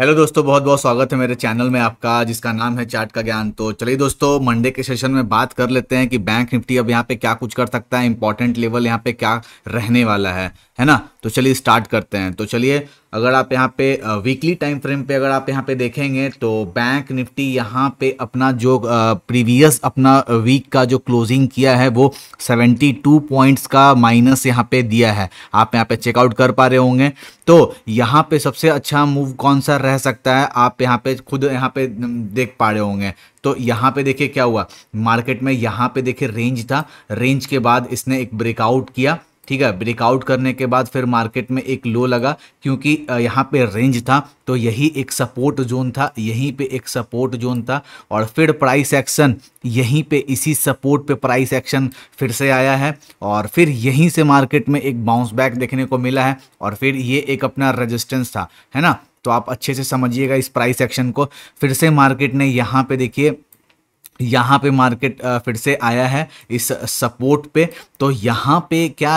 hello दोस्तों बहुत बहुत स्वागत है मेरे चैनल में आपका जिसका नाम है चार्ट का ज्ञान तो चलिए दोस्तों मंडे के सेशन में बात कर लेते हैं कि बैंक निफ्टी अब यहाँ पे क्या कुछ कर सकता है इंपॉर्टेंट लेवल यहाँ पे क्या रहने वाला है है ना तो चलिए स्टार्ट करते हैं तो चलिए अगर आप यहाँ पे वीकली टाइम फ्रेम पे अगर आप यहाँ पे देखेंगे तो बैंक निफ्टी यहाँ पे अपना जो प्रीवियस अपना वीक का जो क्लोजिंग किया है वो 72 पॉइंट्स का माइनस यहाँ पे दिया है आप यहाँ पे चेकआउट कर पा रहे होंगे तो यहाँ पे सबसे अच्छा मूव कौन सा रह सकता है आप यहाँ पे खुद यहाँ पे देख पा रहे होंगे तो यहाँ पे देखिए क्या हुआ मार्केट में यहाँ पे देखिए रेंज था रेंज के बाद इसने एक ब्रेकआउट किया ठीक है ब्रेकआउट करने के बाद फिर मार्केट में एक लो लगा क्योंकि यहाँ पे रेंज था तो यही एक सपोर्ट जोन था यहीं पे एक सपोर्ट जोन था और फिर प्राइस एक्शन यहीं पे इसी सपोर्ट पे प्राइस एक्शन फिर से आया है और फिर यहीं से मार्केट में एक बाउंस बैक देखने को मिला है और फिर ये एक अपना रजिस्टेंस था है ना तो आप अच्छे से समझिएगा इस प्राइस एक्शन को फिर से मार्केट ने यहाँ पे देखिए यहाँ पे मार्केट फिर से आया है इस सपोर्ट पे तो यहाँ पे क्या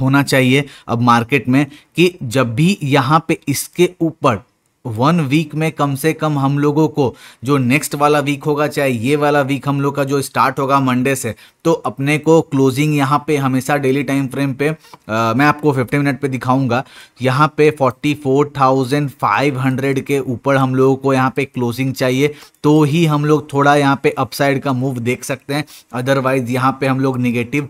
होना चाहिए अब मार्केट में कि जब भी यहाँ पे इसके ऊपर वन वीक में कम से कम हम लोगों को जो नेक्स्ट वाला वीक होगा चाहे ये वाला वीक हम लोग का जो स्टार्ट होगा मंडे से तो अपने को क्लोजिंग यहाँ पे हमेशा डेली टाइम फ्रेम पे आ, मैं आपको फिफ्टी मिनट पे दिखाऊंगा यहाँ पे 44,500 के ऊपर हम लोगों को यहाँ पे क्लोजिंग चाहिए तो ही हम लोग थोड़ा यहाँ पे अपसाइड का मूव देख सकते हैं अदरवाइज यहाँ पे हम लोग निगेटिव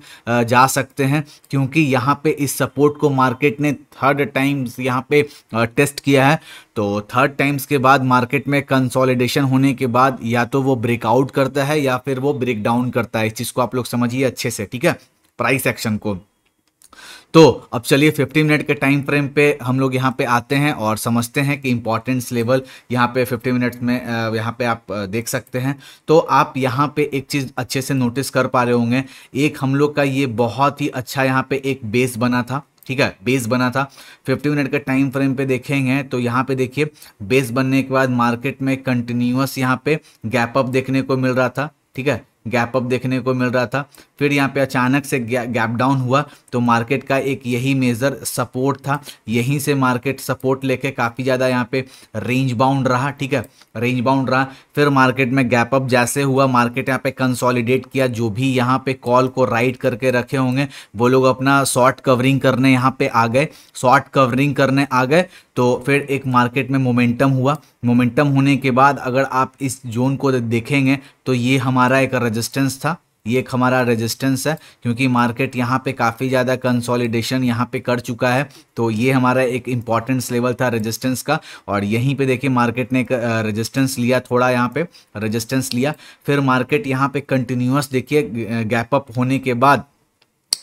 जा सकते हैं क्योंकि यहाँ पे इस सपोर्ट को मार्केट ने थर्ड टाइम्स यहाँ पे टेस्ट किया है तो थर्ड टाइम्स के बाद मार्केट में कंसोलिडेशन होने के बाद या तो वो ब्रेकआउट करता है या फिर वो ब्रेक डाउन करता है इस चीज़ को आप लोग समझिए अच्छे से ठीक है प्राइस एक्शन को तो अब चलिए 15 मिनट के टाइम फ्रेम पे हम लोग यहाँ पे आते हैं और समझते हैं कि इम्पॉर्टेंस लेवल यहाँ पे 15 मिनट में यहाँ पे आप देख सकते हैं तो आप यहाँ पे एक चीज़ अच्छे से नोटिस कर पा रहे होंगे एक हम लोग का ये बहुत ही अच्छा यहाँ पे एक बेस बना था ठीक है बेस बना था 50 मिनट के टाइम फ्रेम पे देखेंगे तो यहाँ पे देखिए बेस बनने के बाद मार्केट में कंटिन्यूस यहाँ पे गैप अप देखने को मिल रहा था ठीक है गैप अप देखने को मिल रहा था फिर यहाँ पे अचानक से गैप डाउन हुआ तो मार्केट का एक यही मेजर सपोर्ट था यहीं से मार्केट सपोर्ट लेके काफ़ी ज़्यादा यहाँ पे रेंज बाउंड रहा ठीक है रेंज बाउंड रहा फिर मार्केट में गैप अप जैसे हुआ मार्केट यहाँ पे कंसोलिडेट किया जो भी यहाँ पे कॉल को राइट करके रखे होंगे वो लोग अपना शॉर्ट कवरिंग करने यहाँ पे आ गए शॉर्ट कवरिंग करने आ गए तो फिर एक मार्केट में मोमेंटम हुआ मोमेंटम होने के बाद अगर आप इस जोन को देखेंगे तो ये हमारा एक रजिस्टेंस था ये एक हमारा रेजिस्टेंस है क्योंकि मार्केट यहाँ पे काफ़ी ज़्यादा कंसोलिडेशन यहाँ पे कर चुका है तो ये हमारा एक इम्पॉर्टेंस लेवल था रेजिस्टेंस का और यहीं पे देखिए मार्केट ने एक रजिस्टेंस लिया थोड़ा यहाँ पे रेजिस्टेंस लिया फिर मार्केट यहाँ पे कंटिन्यूस देखिए गैप अप होने के बाद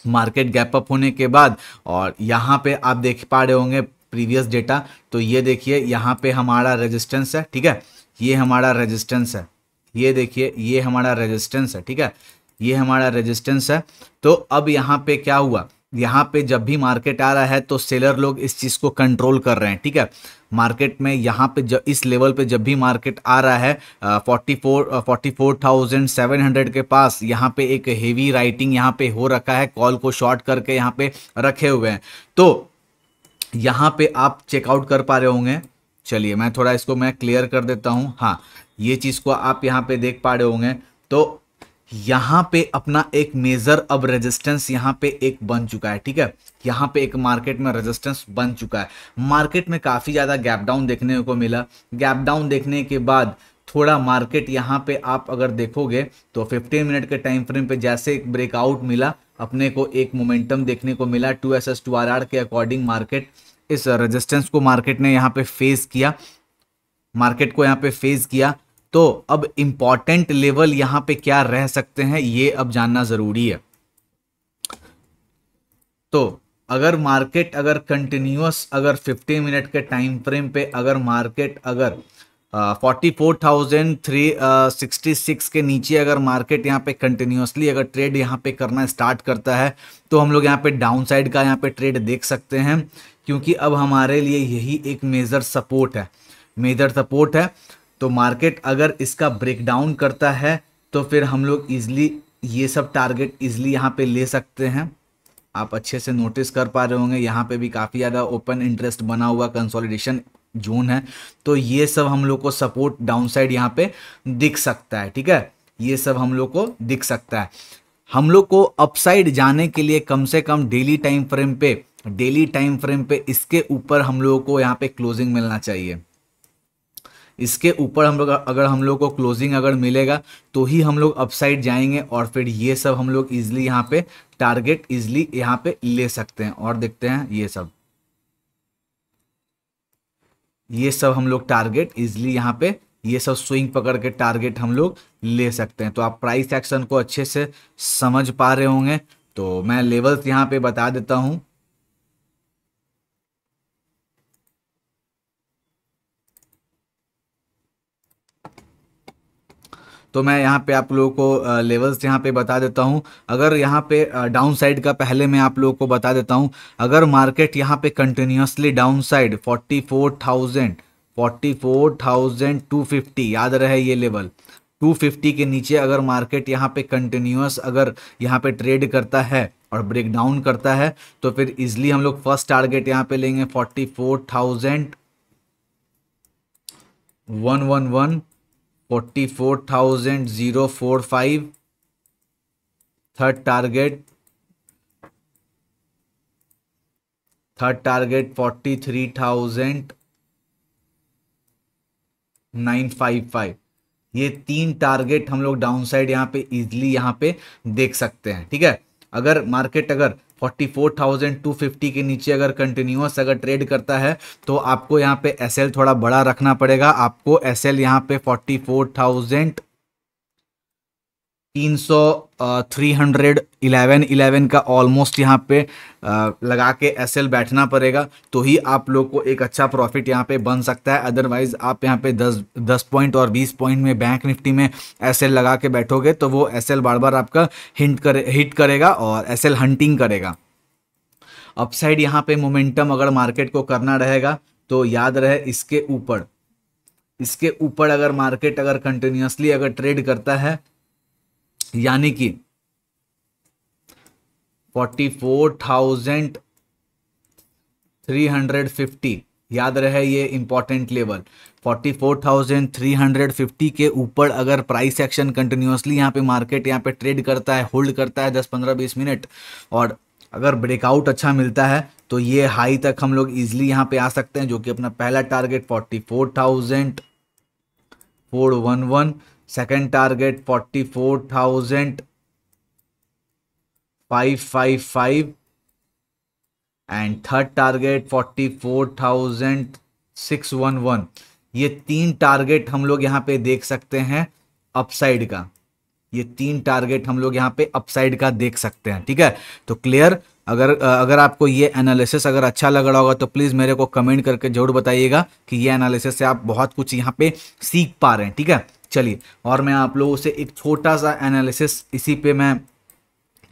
मार्केट गैप अप होने के बाद और यहाँ पर आप देख पा रहे होंगे प्रीवियस डेटा तो ये देखिए यहाँ पे हमारा रजिस्टेंस है ठीक है ये हमारा रजिस्टेंस है ये देखिए ये हमारा रेजिस्टेंस है ठीक है ये हमारा रेजिस्टेंस है तो अब यहाँ पे क्या हुआ यहाँ पे जब भी मार्केट आ रहा है तो सेलर लोग इस चीज़ को कंट्रोल कर रहे हैं ठीक है मार्केट में यहाँ पे जब इस लेवल पे जब भी मार्केट आ रहा है forty four forty four thousand seven hundred के पास यहाँ पे एक हेवी राइटिंग यहाँ पे हो रखा है कॉल को शॉर्ट करके यहाँ पे रखे हुए हैं तो यहाँ पे आप चेकआउट कर पा रहे होंगे चलिए मैं थोड़ा इसको मैं क्लियर कर देता हूँ हाँ ये चीज़ को आप यहाँ पे देख पा रहे होंगे तो यहाँ पे अपना एक मेजर अब रेजिस्टेंस यहाँ पे एक बन चुका है ठीक है यहाँ पे एक मार्केट में रेजिस्टेंस बन चुका है मार्केट में काफ़ी ज़्यादा गैप डाउन देखने को मिला गैप डाउन देखने के बाद थोड़ा मार्केट यहाँ पे आप अगर देखोगे तो 15 मिनट के टाइम फ्रेम पे जैसे एक ब्रेकआउट मिला अपने को एक मोमेंटम देखने को मिला two S S two R R के अकॉर्डिंग मार्केट इस रेजिस्टेंस को मार्केट ने यहाँ पे फेस किया मार्केट को यहाँ पे फेस किया तो अब इंपॉर्टेंट लेवल यहाँ पे क्या रह सकते हैं ये अब जानना ज़रूरी है तो अगर मार्केट अगर कंटिन्यूस अगर 50 मिनट के टाइम फ्रेम पे अगर मार्केट अगर forty four thousand three sixty six के नीचे अगर मार्केट यहाँ पे कंटिन्यूसली अगर ट्रेड यहाँ पे करना स्टार्ट करता है तो हम लोग यहाँ पे डाउन साइड का यहाँ पे ट्रेड देख सकते हैं क्योंकि अब हमारे लिए यही एक मेजर सपोर्ट है मेजर सपोर्ट है तो मार्केट अगर इसका ब्रेकडाउन करता है तो फिर हम लोग इजली ये सब टारगेट इजली यहाँ पे ले सकते हैं आप अच्छे से नोटिस कर पा रहे होंगे यहाँ पे भी काफ़ी ज़्यादा ओपन इंटरेस्ट बना हुआ कंसोलिडेशन जोन है तो ये सब हम लोग को सपोर्ट डाउन साइड यहाँ पे दिख सकता है ठीक है ये सब हम लोग को दिख सकता है हम लोग को अपसाइड जाने के लिए कम से कम डेली टाइम फ्रेम पे डेली टाइम फ्रेम पे इसके ऊपर हम लोगों को यहाँ पे क्लोजिंग मिलना चाहिए इसके ऊपर हम लोग अगर हम लोग को क्लोजिंग अगर मिलेगा तो ही हम लोग अपसाइड जाएंगे और फिर ये सब हम लोग इजिली यहाँ पे टारगेट इजिली यहाँ पे ले सकते हैं और देखते हैं ये सब ये सब हम लोग टारगेट इजिली यहाँ पे ये सब स्विंग पकड़ के टारगेट हम लोग ले सकते हैं तो आप प्राइस एक्शन को अच्छे से समझ पा रहे होंगे तो मैं लेवल्स यहाँ पे बता देता हूँ तो मैं यहाँ पे आप लोगों को लेवल्स यहाँ पे बता देता हूँ अगर यहाँ पे डाउन साइड का पहले मैं आप लोगों को बता देता हूँ अगर मार्केट यहाँ पे continuously downside forty four thousand forty four thousand two fifty याद रहे ये लेवल 250 के नीचे अगर मार्केट यहाँ पे कंटिन्यूस अगर यहाँ पे ट्रेड करता है और ब्रेक डाउन करता है तो फिर इजली हम लोग फर्स्ट टारगेट यहाँ पे लेंगे forty four thousand one one one forty four thousand zero four five third target third target forty three thousand nine five five ये तीन टारगेट हम लोग डाउन साइड यहाँ पे इजिली यहाँ पे देख सकते हैं ठीक है अगर मार्केट अगर 44,250 के नीचे अगर कंटिन्यूस अगर ट्रेड करता है तो आपको यहाँ पे एसएल थोड़ा बड़ा रखना पड़ेगा आपको एसएल यहाँ पे 44,000 तीन सौ थ्री हंड्रेड इलेवन इलेवन का ऑलमोस्ट यहाँ पे लगा के एस बैठना पड़ेगा तो ही आप लोग को एक अच्छा प्रॉफिट यहाँ पे बन सकता है अदरवाइज आप यहाँ पे दस दस पॉइंट और बीस पॉइंट में बैंक निफ्टी में एस लगा के बैठोगे तो वो एस एल बार बार आपका हिंट करे हिट करेगा और एस हंटिंग करेगा अपसाइड यहाँ पे मोमेंटम अगर मार्केट को करना रहेगा तो याद रहे इसके ऊपर इसके ऊपर अगर मार्केट अगर कंटिन्यूसली अगर ट्रेड करता है यानी कि forty four thousand three hundred fifty याद रहे ये इंपॉर्टेंट लेवल 44,350 के ऊपर अगर प्राइस एक्शन कंटिन्यूसली यहाँ पे मार्केट यहाँ पे ट्रेड करता है होल्ड करता है 10-15-20 मिनट और अगर ब्रेकआउट अच्छा मिलता है तो ये हाई तक हम लोग इजिली यहाँ पे आ सकते हैं जो कि अपना पहला target 44,411 second target forty four five five five and third target forty four six one one ये तीन टारगेट हम लोग यहाँ पे देख सकते हैं अपसाइड का ये तीन टारगेट हम लोग यहाँ पे अपसाइड का देख सकते हैं ठीक है तो क्लियर अगर अगर आपको ये एनालिसिस अगर अच्छा लग रहा होगा तो प्लीज़ मेरे को कमेंट करके जरूर बताइएगा कि ये एनालिसिस से आप बहुत कुछ यहाँ पे सीख पा रहे हैं ठीक है चलिए और मैं आप लोगों से एक छोटा सा एनालिसिस इसी पे मैं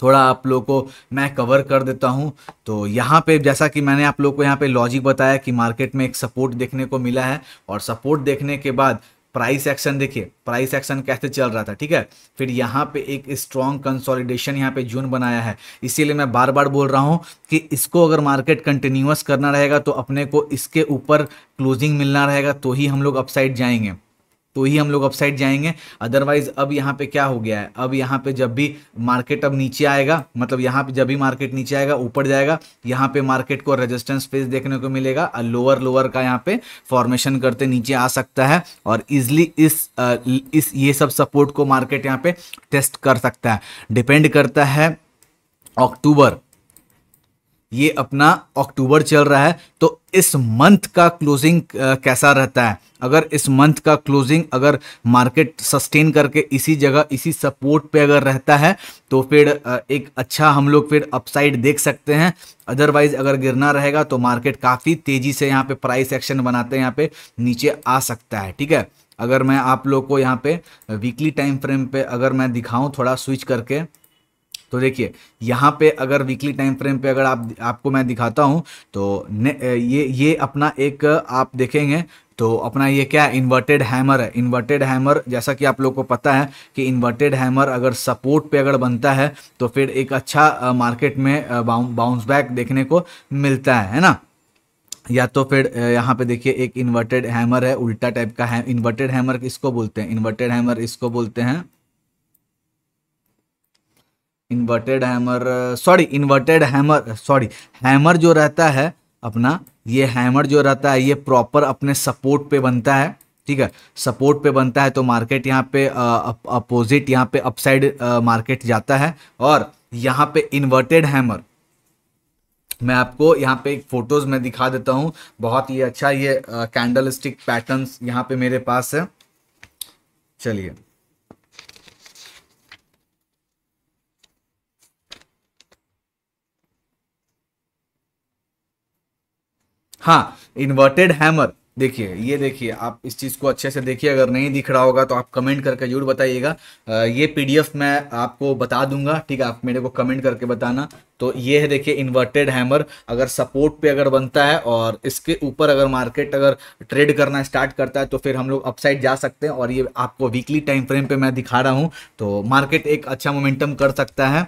थोड़ा आप लोग को मैं कवर कर देता हूं तो यहाँ पे जैसा कि मैंने आप लोग को यहाँ पे लॉजिक बताया कि मार्केट में एक सपोर्ट देखने को मिला है और सपोर्ट देखने के बाद प्राइस एक्शन देखिए प्राइस एक्शन कैसे चल रहा था ठीक है फिर यहाँ पे एक स्ट्रॉन्ग कंसोलिडेशन यहाँ पे जून बनाया है इसीलिए मैं बार बार बोल रहा हूँ कि इसको अगर मार्केट कंटिन्यूस करना रहेगा तो अपने को इसके ऊपर क्लोजिंग मिलना रहेगा तो ही हम लोग अपसाइड जाएंगे तो ही हम लोग अपसाइड जाएंगे अदरवाइज अब यहाँ पे क्या हो गया है अब यहाँ पे जब भी मार्केट अब नीचे आएगा मतलब यहाँ पे जब भी मार्केट नीचे आएगा ऊपर जाएगा यहाँ पे मार्केट को रेजिस्टेंस फेस देखने को मिलेगा और लोअर लोअर का यहाँ पे फॉर्मेशन करते नीचे आ सकता है और इजली इस इस ये सब सपोर्ट को मार्केट यहाँ पे टेस्ट कर सकता है डिपेंड करता है अक्टूबर ये अपना अक्टूबर चल रहा है तो इस मंथ का क्लोजिंग कैसा रहता है अगर इस मंथ का क्लोजिंग अगर मार्केट सस्टेन करके इसी जगह इसी सपोर्ट पे अगर रहता है तो फिर एक अच्छा हम लोग फिर अपसाइड देख सकते हैं अदरवाइज अगर गिरना रहेगा तो मार्केट काफ़ी तेज़ी से यहाँ पे प्राइस एक्शन बनाते हैं यहाँ पे नीचे आ सकता है ठीक है अगर मैं आप लोग को यहाँ पे वीकली टाइम फ्रेम पे अगर मैं दिखाऊँ थोड़ा स्विच करके तो देखिए यहाँ पे अगर वीकली टाइम फ्रेम पे अगर आप आपको मैं दिखाता हूँ तो ये ये अपना एक आप देखेंगे तो अपना ये क्या है इन्वर्टेड हैमर है इन्वर्टेड हैमर जैसा कि आप लोग को पता है कि इन्वर्टेड हैमर अगर सपोर्ट पे अगर बनता है तो फिर एक अच्छा मार्केट में बाउंस बैक देखने को मिलता है है ना या तो फिर यहाँ पे देखिए एक इन्वर्टेड हैमर है उल्टा टाइप का है इन्वर्टेड हैमर इसको बोलते हैं इन्वर्टेड हैमर इसको बोलते हैं inverted hammer sorry inverted hammer sorry hammer जो रहता है अपना ये हैमर जो रहता है ये प्रॉपर अपने सपोर्ट पे बनता है ठीक है सपोर्ट पे बनता है तो मार्केट यहाँ पे अपोजिट यहाँ पे अपसाइड मार्केट जाता है और यहाँ पे इन्वर्टेड हैमर मैं आपको यहाँ पे एक फ़ोटोज़ में दिखा देता हूँ बहुत ही अच्छा ये कैंडल स्टिक पैटर्न यहाँ पे मेरे पास है चलिए हाँ इन्वर्टेड हैमर देखिए ये देखिए आप इस चीज़ को अच्छे से देखिए अगर नहीं दिख रहा होगा तो आप कमेंट करके जरूर बताइएगा ये पीडीएफ मैं आपको बता दूंगा ठीक है आप मेरे को कमेंट करके बताना तो ये है देखिए इन्वर्टेड हैमर अगर सपोर्ट पे अगर बनता है और इसके ऊपर अगर मार्केट अगर ट्रेड करना स्टार्ट करता है तो फिर हम लोग अपसाइड जा सकते हैं और ये आपको वीकली टाइम फ्रेम पे मैं दिखा रहा हूँ तो मार्केट एक अच्छा मोमेंटम कर सकता है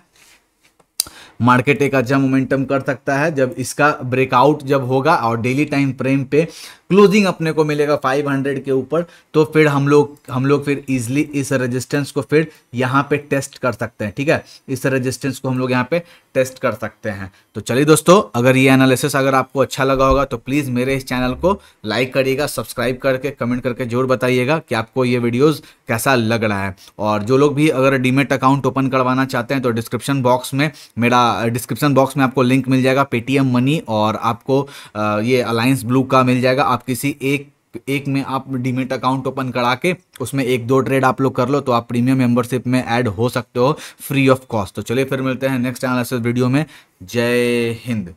मार्केट एक अच्छा मोमेंटम कर सकता है जब इसका ब्रेकआउट जब होगा और डेली टाइम फ्रेम पे क्लोजिंग अपने को मिलेगा 500 के ऊपर तो फिर हम लोग हम लोग फिर इजिली इस रेजिस्टेंस को फिर यहाँ पे टेस्ट कर सकते हैं ठीक है इस रेजिस्टेंस को हम लोग यहाँ पे टेस्ट कर सकते हैं तो चलिए दोस्तों अगर ये एनालिसिस अगर आपको अच्छा लगा होगा तो प्लीज़ मेरे इस चैनल को लाइक करिएगा सब्सक्राइब करके कमेंट करके जरूर बताइएगा कि आपको ये वीडियोज़ कैसा लग रहा है और जो लोग भी अगर डीमेट अकाउंट ओपन करवाना चाहते हैं तो डिस्क्रिप्शन बॉक्स में मेरा डिस्क्रिप्शन बॉक्स में आपको लिंक मिल जाएगा पेटीएम मनी और आपको ये अलायंस ब्लू का मिल जाएगा आप किसी एक एक में आप डीमेट अकाउंट ओपन करा के उसमें एक दो ट्रेड आप लोग कर लो तो आप प्रीमियम मेंबरशिप में ऐड हो सकते हो फ्री ऑफ कॉस्ट तो चलिए फिर मिलते हैं नेक्स्ट एनालिसिस वीडियो में जय हिंद